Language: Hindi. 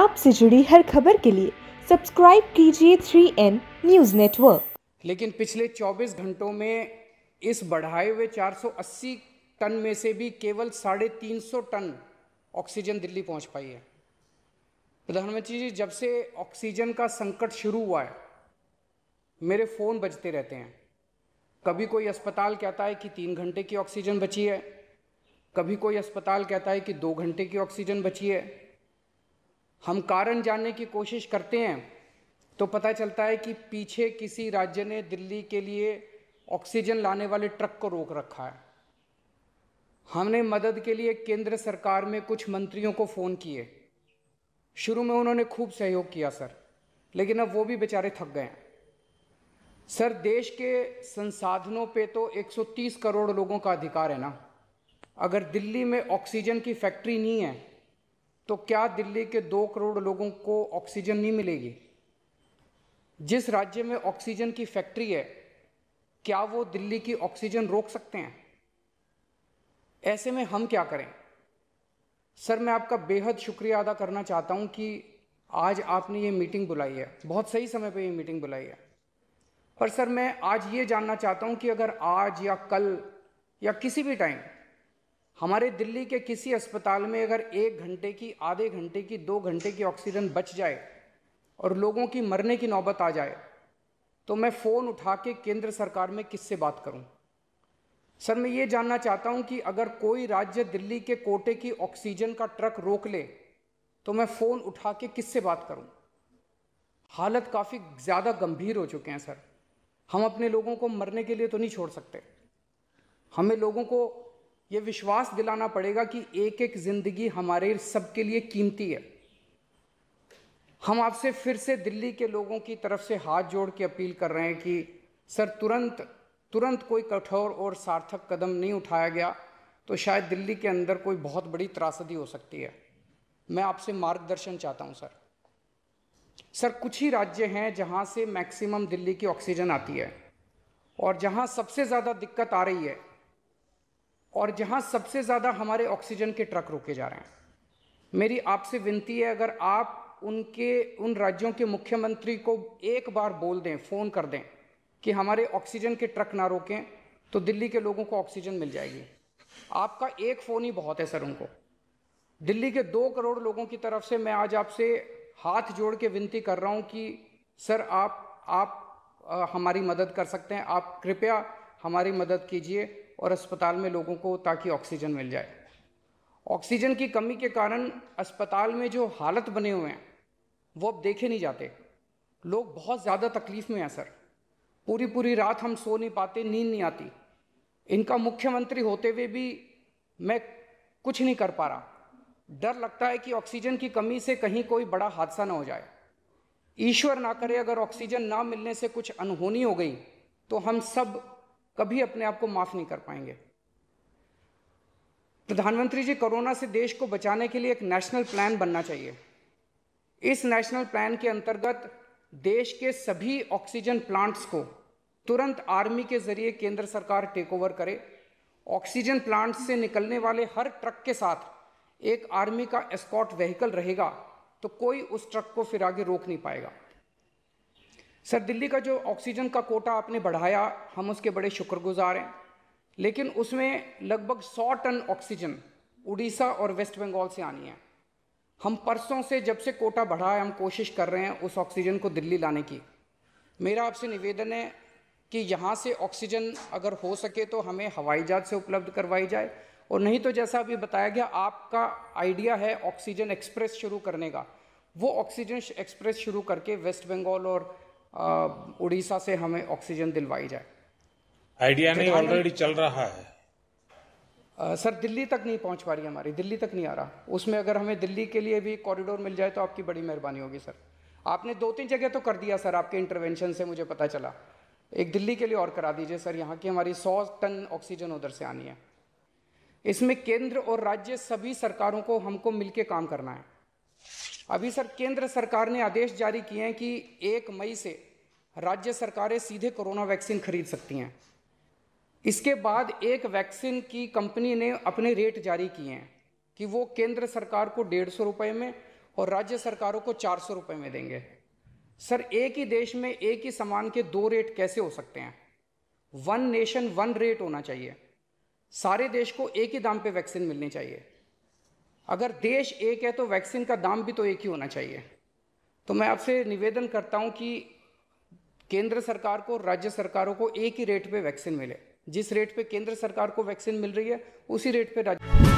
आपसे जुड़ी हर खबर के लिए सब्सक्राइब कीजिए 3N न्यूज नेटवर्क लेकिन पिछले 24 घंटों में इस बढ़ाए हुए 480 टन में से भी केवल साढ़े तीन टन ऑक्सीजन दिल्ली पहुंच पाई है प्रधानमंत्री जी जब से ऑक्सीजन का संकट शुरू हुआ है मेरे फ़ोन बजते रहते हैं कभी कोई अस्पताल कहता है कि तीन घंटे की ऑक्सीजन बची है कभी कोई अस्पताल कहता है कि दो घंटे की ऑक्सीजन बची है हम कारण जानने की कोशिश करते हैं तो पता चलता है कि पीछे किसी राज्य ने दिल्ली के लिए ऑक्सीजन लाने वाले ट्रक को रोक रखा है हमने मदद के लिए केंद्र सरकार में कुछ मंत्रियों को फ़ोन किए शुरू में उन्होंने खूब सहयोग किया सर लेकिन अब वो भी बेचारे थक गए हैं सर देश के संसाधनों पे तो 130 करोड़ लोगों का अधिकार है ना अगर दिल्ली में ऑक्सीजन की फैक्ट्री नहीं है तो क्या दिल्ली के दो करोड़ लोगों को ऑक्सीजन नहीं मिलेगी जिस राज्य में ऑक्सीजन की फैक्ट्री है क्या वो दिल्ली की ऑक्सीजन रोक सकते हैं ऐसे में हम क्या करें सर मैं आपका बेहद शुक्रिया अदा करना चाहता हूं कि आज आपने ये मीटिंग बुलाई है बहुत सही समय पर ये मीटिंग बुलाई है पर सर मैं आज ये जानना चाहता हूं कि अगर आज या कल या किसी भी टाइम हमारे दिल्ली के किसी अस्पताल में अगर एक घंटे की आधे घंटे की दो घंटे की ऑक्सीजन बच जाए और लोगों की मरने की नौबत आ जाए तो मैं फ़ोन उठा के केंद्र सरकार में किससे बात करूं? सर मैं ये जानना चाहता हूं कि अगर कोई राज्य दिल्ली के कोटे की ऑक्सीजन का ट्रक रोक ले तो मैं फ़ोन उठा के किससे बात करूं? हालत काफ़ी ज़्यादा गंभीर हो चुके हैं सर हम अपने लोगों को मरने के लिए तो नहीं छोड़ सकते हमें लोगों को ये विश्वास दिलाना पड़ेगा कि एक एक ज़िंदगी हमारे सबके लिए कीमती है हम आपसे फिर से दिल्ली के लोगों की तरफ से हाथ जोड़ के अपील कर रहे हैं कि सर तुरंत तुरंत कोई कठोर और सार्थक कदम नहीं उठाया गया तो शायद दिल्ली के अंदर कोई बहुत बड़ी त्रासदी हो सकती है मैं आपसे मार्गदर्शन चाहता हूं सर सर कुछ ही राज्य हैं जहां से मैक्सिमम दिल्ली की ऑक्सीजन आती है और जहां सबसे ज़्यादा दिक्कत आ रही है और जहाँ सबसे ज़्यादा हमारे ऑक्सीजन के ट्रक रोके जा रहे हैं मेरी आपसे विनती है अगर आप उनके उन राज्यों के मुख्यमंत्री को एक बार बोल दें फ़ोन कर दें कि हमारे ऑक्सीजन के ट्रक ना रोकें तो दिल्ली के लोगों को ऑक्सीजन मिल जाएगी आपका एक फ़ोन ही बहुत है सर उनको दिल्ली के दो करोड़ लोगों की तरफ से मैं आज आपसे हाथ जोड़ के विनती कर रहा हूँ कि सर आप आप आ, हमारी मदद कर सकते हैं आप कृपया हमारी मदद कीजिए और अस्पताल में लोगों को ताकि ऑक्सीजन मिल जाए ऑक्सीजन की कमी के कारण अस्पताल में जो हालत बने हुए हैं वो अब देखे नहीं जाते लोग बहुत ज़्यादा तकलीफ़ में हैं सर पूरी पूरी रात हम सो नहीं पाते नींद नहीं आती इनका मुख्यमंत्री होते हुए भी मैं कुछ नहीं कर पा रहा डर लगता है कि ऑक्सीजन की कमी से कहीं कोई बड़ा हादसा ना हो जाए ईश्वर ना करे अगर ऑक्सीजन ना मिलने से कुछ अनहोनी हो गई तो हम सब कभी अपने आप को माफ़ नहीं कर पाएंगे प्रधानमंत्री जी कोरोना से देश को बचाने के लिए एक नेशनल प्लान बनना चाहिए इस नेशनल प्लान के अंतर्गत देश के सभी ऑक्सीजन प्लांट्स को तुरंत आर्मी के जरिए केंद्र सरकार टेक ओवर करे ऑक्सीजन प्लांट से निकलने वाले हर ट्रक के साथ एक आर्मी का एस्कॉट व्हीकल रहेगा तो कोई उस ट्रक को फिर आगे रोक नहीं पाएगा सर दिल्ली का जो ऑक्सीजन का कोटा आपने बढ़ाया हम उसके बड़े शुक्रगुजार हैं लेकिन उसमें लगभग 100 टन ऑक्सीजन उड़ीसा और वेस्ट बंगाल से आनी है हम परसों से जब से कोटा बढ़ा है हम कोशिश कर रहे हैं उस ऑक्सीजन को दिल्ली लाने की मेरा आपसे निवेदन है कि यहाँ से ऑक्सीजन अगर हो सके तो हमें हवाई जहाज से उपलब्ध करवाई जाए और नहीं तो जैसा अभी बताया गया आपका आइडिया है ऑक्सीजन एक्सप्रेस शुरू करने का वो ऑक्सीजन एक्सप्रेस शुरू करके वेस्ट बंगाल और उड़ीसा से हमें ऑक्सीजन दिलवाई जाए आइडिया नहीं ऑलरेडी चल रहा है आ, सर दिल्ली तक नहीं पहुंच पा रही हमारी दिल्ली तक नहीं आ रहा उसमें अगर हमें दिल्ली के लिए भी कॉरिडोर मिल जाए तो आपकी बड़ी मेहरबानी होगी सर आपने दो तीन जगह तो कर दिया सर आपके इंटरवेंशन से मुझे पता चला एक दिल्ली के लिए और करा दीजिए सर यहाँ की हमारी सौ टन ऑक्सीजन उधर से आनी है इसमें केंद्र और राज्य सभी सरकारों को हमको मिलकर काम करना है अभी सर केंद्र सरकार ने आदेश जारी किए हैं कि एक मई से राज्य सरकारें सीधे कोरोना वैक्सीन खरीद सकती हैं इसके बाद एक वैक्सीन की कंपनी ने अपने रेट जारी किए हैं कि वो केंद्र सरकार को डेढ़ सौ रुपये में और राज्य सरकारों को चार सौ रुपये में देंगे सर एक ही देश में एक ही सामान के दो रेट कैसे हो सकते हैं वन नेशन वन रेट होना चाहिए सारे देश को एक ही दाम पे वैक्सीन मिलनी चाहिए अगर देश एक है तो वैक्सीन का दाम भी तो एक ही होना चाहिए तो मैं आपसे निवेदन करता हूं कि केंद्र सरकार को राज्य सरकारों को एक ही रेट पे वैक्सीन मिले जिस रेट पे केंद्र सरकार को वैक्सीन मिल रही है उसी रेट पे राज्य